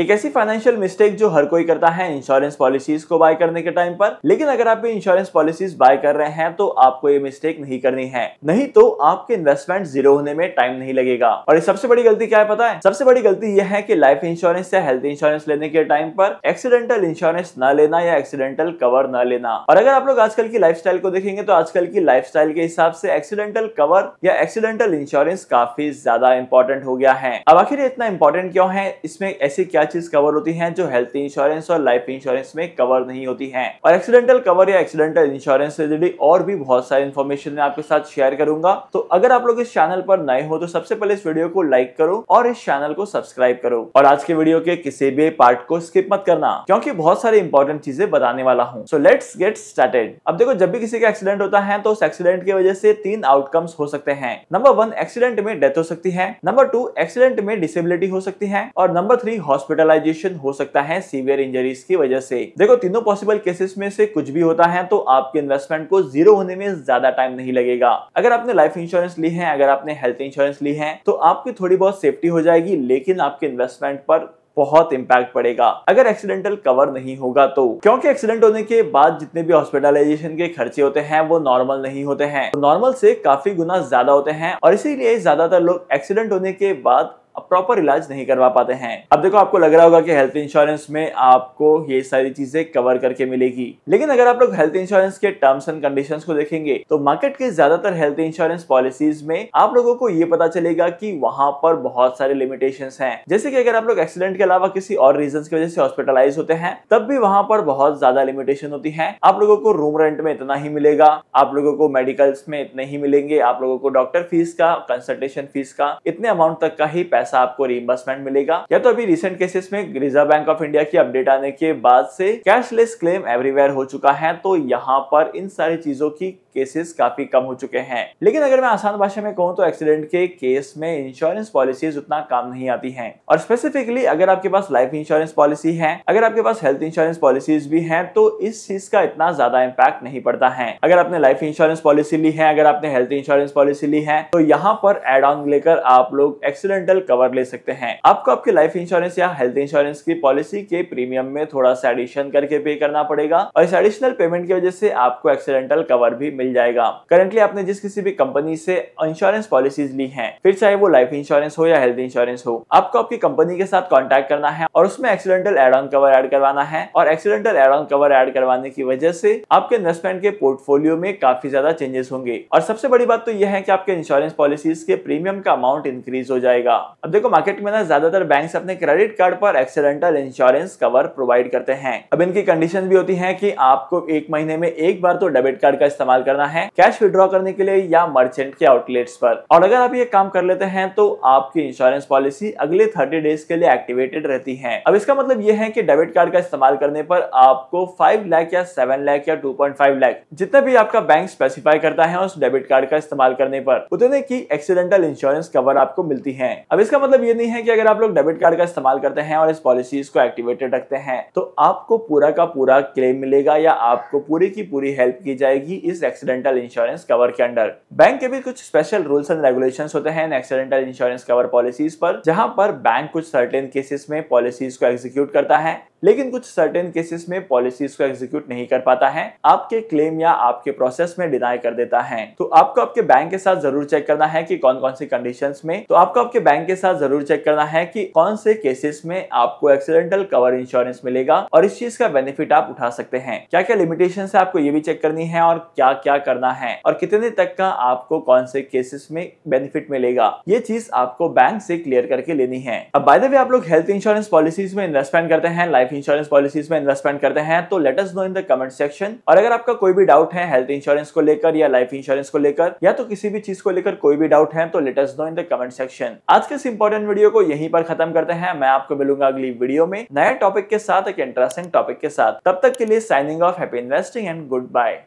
एक ऐसी financial mistake जो हर कोई करता है इंश्योरेंस पॉलिसीज को बाय करने के टाइम पर लेकिन अगर आप इंश्योरेंस पॉलिसीज बाय कर रहे हैं तो आपको ये मिस्टेक नहीं करनी है नहीं तो आपके इन्वेस्टमेंट जीरो होने में टाइम नहीं लगेगा और सबसे बड़ी गलती क्या है पता है सबसे बड़ी गलती यह है कि लाइफ इंश्योरेंस या हेल्थ इंश्योरेंस लेने के टाइम पर एक्सीडेंटल इंश्योरेंस न लेना या एक्सीडेंटल कवर न लेना और अगर आप लोग आजकल की लाइफ को देखेंगे तो आजकल की लाइफ के हिसाब से एक्सीडेंटल कवर या एक्सीडेंटल इंश्योरेंस काफी ज्यादा इंपॉर्टेंट हो गया है अब आखिर इतना इंपॉर्टेंट क्यों है इसमें ऐसी क्या क्या चीज कवर होती है जो हेल्थ इंश्योरेंस और लाइफ इंश्योरेंस में कवर नहीं होती है और एक्सीडेंटल कवर या एक्सीडेंटल इंश्योरेंस से जुड़ी और भी बहुत सारी इन्फॉर्मेशन मैं आपके साथ शेयर करूंगा तो अगर आप लोग इस चैनल पर नए हो तो सबसे पहले इस वीडियो को लाइक करो और इस चैनल को सब्सक्राइब करो और आज के वीडियो के किसी भी पार्ट को स्किप मत करना क्योंकि बहुत सारी इंपॉर्टेंट चीजें बताने वाला हूँ सो लेट्स गेट स्टार्टेड अब देखो जब भी किसी का एक्सीडेंट होता है तो उस एक्सीडेंट की वजह से तीन आउटकम्स हो सकते हैं नंबर वन एक्सीडेंट में डेथ हो सकती है नंबर टू एक्सीडेंट में डिसेबिलिटी हो सकती है और नंबर थ्री हॉस्पिटल हॉस्पिटलाइजेशन हो सकता है सीवियर इंजरीज की वजह से देखो तीनों पॉसिबल केसेस में से कुछ भी होता है तो आपके इन्वेस्टमेंट को जीरो होने में ज्यादा टाइम नहीं लगेगा अगर आपने लाइफ इंश्योरेंस ली है अगर आपने हेल्थ इंश्योरेंस ली है तो आपकी थोड़ी बहुत सेफ्टी हो जाएगी लेकिन आपके इन्वेस्टमेंट पर बहुत इम्पैक्ट पड़ेगा अगर एक्सीडेंटल कवर नहीं होगा तो क्योंकि एक्सीडेंट होने के बाद जितने भी हॉस्पिटलाइजेशन के खर्चे होते हैं वो नॉर्मल नहीं होते हैं तो नॉर्मल से काफी गुना ज्यादा होते हैं और इसीलिए ज्यादातर लोग एक्सीडेंट होने के बाद प्रॉपर इलाज नहीं करवा पाते हैं अब देखो आपको लग रहा होगा कि हेल्थ इंश्योरेंस में आपको ये सारी चीजें कवर करके मिलेगी लेकिन अगर आप लोग हेल्थ इंश्योरेंस के टर्म्स एंड कंडीशन को देखेंगे तो मार्केट के ज्यादातर हेल्थ इंश्योरेंस पॉलिसीज में आप लोगों को ये पता चलेगा की वहां पर बहुत सारे लिमिटेशन है जैसे की अगर आप लोग एक्सीडेंट के अलावा किसी और रीजन की वजह से हॉस्पिटलाइज होते हैं तब भी वहां पर बहुत ज्यादा लिमिटेशन होती है आप लोगों को रूम रेंट में इतना ही मिलेगा आप लोगों को मेडिकल्स में इतने ही मिलेंगे आप लोगों को डॉक्टर फीस का कंसल्टेशन फीस का इतने अमाउंट तक का ही पैसा पैसा आपको रिमबर्समेंट मिलेगा या तो अभी रिसेंट केसेस में रिजर्व बैंक ऑफ इंडिया की अपडेट आने के बाद से कैशलेस क्लेम एवरीवेयर हो चुका है तो यहाँ पर इन सारी चीजों की केसेस काफी कम हो चुके हैं लेकिन अगर मैं आसान भाषा में कहूँ तो एक्सीडेंट के केस में इंश्योरेंस पॉलिसीज उतना काम नहीं आती है और स्पेसिफिकली अगर आपके पास लाइफ इंश्योरेंस पॉलिसी है अगर आपके पास हेल्थ इंश्योरेंस पॉलिसीज भी है तो इस चीज का इतना ज्यादा इम्पैक्ट नहीं पड़ता है अगर आपने लाइफ इंश्योरेंस पॉलिसी ली है अगर आपने हेल्थ इंश्योरेंस पॉलिसी ली है तो यहाँ पर एड ऑन लेकर आप लोग एक्सीडेंटल कवर ले सकते हैं आपको आपके लाइफ इंश्योरेंस या हेल्थ इंश्योरेंस की पॉलिसी के प्रीमियम में थोड़ा सा एडिशन करके पे करना पड़ेगा और इस एडिशनल पेमेंट की वजह से आपको एक्सीडेंटल कवर भी मिल मिल जाएगा करंटली आपने जिस किसी भी कंपनी से इंश्योरेंस पॉलिसीज ली है फिर चाहे वो लाइफ इंश्योरेंस हो या हेल्थ इंश्योरेंस हो आपको आपकी कंपनी के साथ कॉन्टेक्ट करना है और उसमें accidental add on cover add करवाना है और accidental add on cover add करवाने की वजह से आपके इन्वेस्टमेंट के पोर्टफोलियो में काफी ज्यादा चेंजेस होंगे और सबसे बड़ी बात तो यह है कि आपके इंश्योरेंस पॉलिसीज के प्रीमियम का अमाउंट इंक्रीज हो जाएगा अब देखो मार्केट में ना ज्यादातर बैंक अपने क्रेडिट कार्ड पर एक्सीडेंटल इंश्योरेंस कवर प्रोवाइड करते हैं अब इनकी कंडीशन भी होती है की आपको एक महीने में एक बार तो डेबिट कार्ड का इस्तेमाल कर करना है कैश विद्रॉ करने के लिए या मर्चेंट के आउटलेट्स पर और अगर आप ये काम कर लेते हैं तो आपकी इंश्योरेंस पॉलिसी अगले थर्टी डेज के लिए एक्टिवेटेड रहती है अब इसका मतलब ये है की डेबिट कार्ड का इस्तेमाल करने पर आपको फाइव लाख या सेवन लाख या टू पॉइंट फाइव लाख जितना भी आपका बैंक स्पेसिफाई करता है उस डेबिट कार्ड का इस्तेमाल करने पर उतने की एक्सीडेंटल इंश्योरेंस कवर आपको मिलती है अब इसका मतलब ये नहीं है कि अगर आप लोग डेबिट कार्ड का इस्तेमाल करते हैं और इस पॉलिसी को एक्टिवेटेड रखते हैं तो आपको पूरा का पूरा क्लेम मिलेगा या आपको पूरी की पूरी हेल्प की जाएगी इस एक्सीडेंट एक्सीडेंटल इंश्योरेंस कवर के अंडर बैंक के भी कुछ स्पेशल रूल्स एंड रेगुलेशन होते हैं एक्सीडेंटल इंश्योरेंस कवर पॉलिसीज पर जहां पर बैंक कुछ सर्टेन केसेस में पॉलिसीज को एग्जीक्यूट करता है लेकिन कुछ सर्टेन केसेस में पॉलिसीज को एग्जीक्यूट नहीं कर पाता है आपके क्लेम या आपके प्रोसेस में डिनाई कर देता है तो आपको आपके बैंक के साथ जरूर चेक करना है कि कौन कौन सी कंडीशन में तो आपको आपके बैंक के साथ जरूर चेक करना है कि कौन से केसेस में आपको एक्सीडेंटल कवर इंश्योरेंस मिलेगा और इस चीज का बेनिफिट आप उठा सकते हैं क्या क्या लिमिटेशन है आपको ये भी चेक करनी है और क्या क्या क्या करना है और कितने तक का आपको कौन से केसेस में बेनिफिट मिलेगा ये चीज आपको बैंक से क्लियर करके लेनी है अब बाय द वे आप लोग हेल्थ इंश्योरेंस पॉलिसीज में इन्वेस्टमेंट करते हैं लाइफ इंश्योरेंस पॉलिसीज में इन्वेस्टमेंट करते हैं तो let us know in the comment section और अगर आपका कोई भी डाउट है हेल्थ इंश्योरेंस को लेकर या लाइफ इंश्योरेंस को लेकर या तो किसी भी चीज को लेकर कोई भी डाउट है तो let us know in the comment section आज के इस इंपॉर्टेंट वीडियो को यहीं पर खत्म करते हैं मैं आपको मिलूंगा अगली वीडियो में नए टॉपिक के साथ एक इंटरेस्टिंग टॉपिक के साथ तब तक के लिए signing off happy investing and good bye